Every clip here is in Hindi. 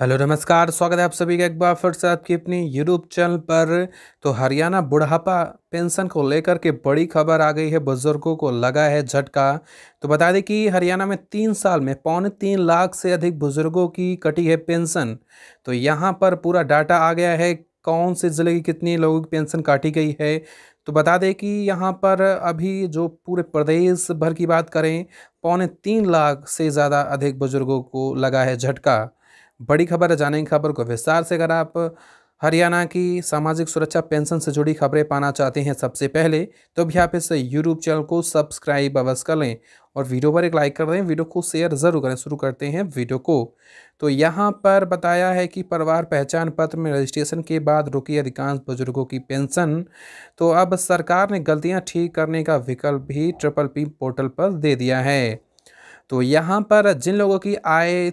हेलो नमस्कार स्वागत है आप सभी का एक बार फिर से आपकी अपनी यूट्यूब चैनल पर तो हरियाणा बुढ़ापा पेंशन को लेकर के बड़ी खबर आ गई है बुजुर्गों को लगा है झटका तो बता दें कि हरियाणा में तीन साल में पौने तीन लाख से अधिक बुजुर्गों की कटी है पेंशन तो यहाँ पर पूरा डाटा आ गया है कौन से ज़िले की कितनी लोगों की पेंशन काटी गई है तो बता दें कि यहाँ पर अभी जो पूरे प्रदेश भर की बात करें पौने तीन लाख से ज़्यादा अधिक बुजुर्गों को लगा है झटका बड़ी खबर है जानेंगे खबर को विस्तार से अगर आप हरियाणा की सामाजिक सुरक्षा पेंशन से जुड़ी खबरें पाना चाहते हैं सबसे पहले तो भी आप इस यूट्यूब चैनल को सब्सक्राइब अवश्य कर लें और वीडियो पर एक लाइक कर दें वीडियो को शेयर ज़रूर करें शुरू करते हैं वीडियो को तो यहाँ पर बताया है कि परिवार पहचान पत्र में रजिस्ट्रेशन के बाद रुकी अधिकांश बुजुर्गों की पेंशन तो अब सरकार ने गलतियाँ ठीक करने का विकल्प भी ट्रिपल पी पोर्टल पर दे दिया है तो यहाँ पर जिन लोगों की आय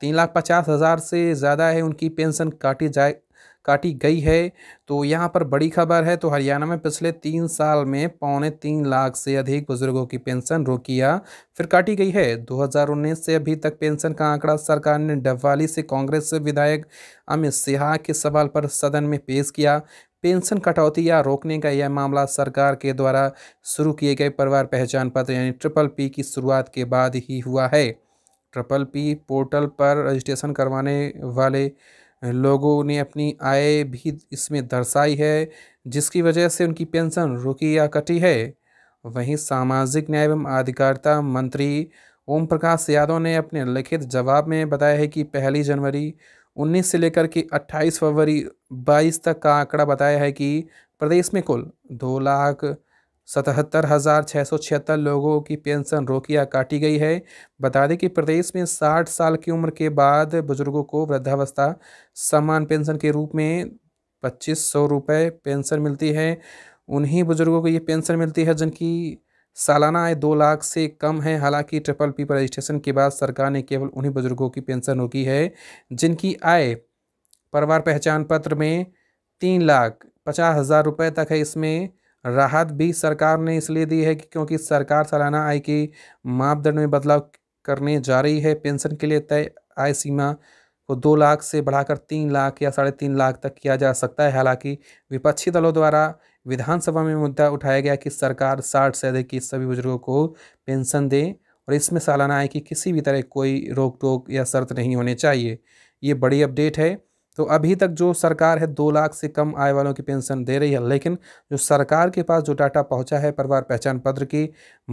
तीन लाख पचास हज़ार से ज़्यादा है उनकी पेंशन काटी जाए काटी गई है तो यहाँ पर बड़ी खबर है तो हरियाणा में पिछले तीन साल में पौने तीन लाख से अधिक बुजुर्गों की पेंशन रोकिया फिर काटी गई है 2019 से अभी तक पेंशन का आंकड़ा सरकार ने डबवाली से कांग्रेस विधायक अमित सिहा के सवाल पर सदन में पेश किया पेंशन कटौती या रोकने का यह मामला सरकार के द्वारा शुरू किए गए परिवार पहचान पत्र यानी ट्रिपल पी की शुरुआत के बाद ही हुआ है ट्रिपल पी पोर्टल पर रजिस्ट्रेशन करवाने वाले लोगों ने अपनी आय भी इसमें दर्शाई है जिसकी वजह से उनकी पेंशन रुकी या कटी है वहीं सामाजिक न्याय एवं अधिकारिता मंत्री ओम प्रकाश यादव ने अपने लिखित जवाब में बताया है कि पहली जनवरी 19 से लेकर के 28 फरवरी 22 तक का आंकड़ा बताया है कि प्रदेश में कुल दो लाख सतहत्तर हज़ार छः सौ छिहत्तर लोगों की पेंशन रोकिया काटी गई है बता दें कि प्रदेश में साठ साल की उम्र के बाद बुजुर्गों को वृद्धावस्था समान पेंशन के रूप में पच्चीस सौ रुपये पेंशन मिलती है उन्हीं बुजुर्गों को ये पेंशन मिलती है जिनकी सालाना आय दो लाख से कम है हालांकि ट्रिपल पी पर रजिस्ट्रेशन के बाद सरकार ने केवल उन्हीं बुजुर्गों की पेंशन रोकी है जिनकी आय परिवार पहचान पत्र में तीन लाख पचास हज़ार रुपये तक है इसमें राहत भी सरकार ने इसलिए दी है कि क्योंकि सरकार सालाना आय की मापदंड में बदलाव करने जा रही है पेंशन के लिए तय आय सीमा को दो लाख से बढ़ाकर तीन लाख या साढ़े तीन लाख तक किया जा सकता है हालांकि विपक्षी दलों द्वारा विधानसभा में मुद्दा उठाया गया कि सरकार साठ से अधिक की सभी बुजुर्गों को पेंशन दे और इसमें सालाना आय की किसी भी तरह कोई रोक टोक या शर्त नहीं होनी चाहिए ये बड़ी अपडेट है तो अभी तक जो सरकार है दो लाख से कम आय वालों की पेंशन दे रही है लेकिन जो सरकार के पास जो डाटा पहुंचा है परिवार पहचान पत्र के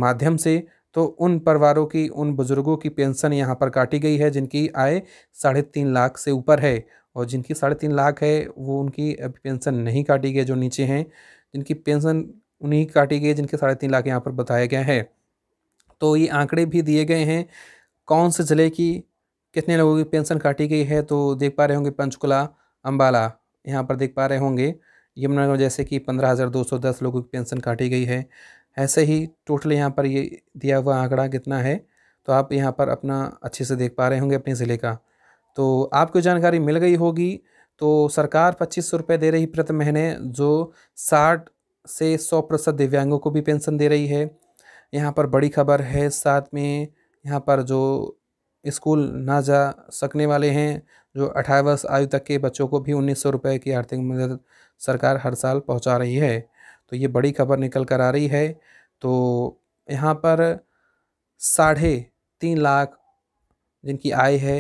माध्यम से तो उन परिवारों की उन बुज़ुर्गों की पेंशन यहाँ पर काटी गई है जिनकी आय साढ़े तीन लाख से ऊपर है और जिनकी साढ़े तीन लाख है वो उनकी अभी पेंशन नहीं काटी गई जो नीचे हैं जिनकी पेंशन उन्हीं काटी गई जिनके साढ़े तीन लाख यहाँ पर बताया गया है तो ये आंकड़े भी दिए गए हैं कौन से ज़िले की कितने लोगों की पेंशन काटी गई है तो देख पा रहे होंगे पंचकुला अम्बाला यहाँ पर देख पा रहे होंगे यमुनानगर जैसे कि पंद्रह हज़ार दो सौ दस लोगों की पेंशन काटी गई है ऐसे ही टोटल यहाँ पर ये दिया हुआ आंकड़ा कितना है तो आप यहाँ पर अपना अच्छे से देख पा रहे होंगे अपने ज़िले का तो आपको जानकारी मिल गई होगी तो सरकार पच्चीस सौ रुपये दे रही प्रति महीने जो साठ से सौ प्रतिशत दिव्यांगों को भी पेंशन दे रही है यहाँ पर बड़ी खबर है साथ में यहाँ पर जो स्कूल ना जा सकने वाले हैं जो अठारह वर्ष आयु तक के बच्चों को भी उन्नीस सौ रुपये की आर्थिक मदद सरकार हर साल पहुंचा रही है तो ये बड़ी खबर निकल कर आ रही है तो यहाँ पर साढ़े तीन लाख जिनकी आय है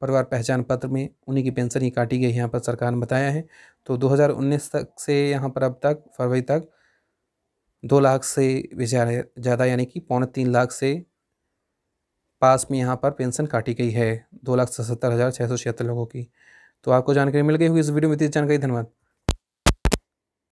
परिवार पहचान पत्र में उन्हीं की पेंशन ही काटी गई यहाँ पर सरकार ने बताया है तो 2019 तक से यहाँ पर अब तक फरवरी तक दो लाख से ज़्यादा यानी कि पौने तीन लाख से पास में यहाँ पर पेंशन काटी गई है दो लाख सतहत्तर हज़ार छः सौ छिहत्तर लोगों की तो आपको जानकारी मिल गई होगी इस वीडियो में इतनी जानकारी धन्यवाद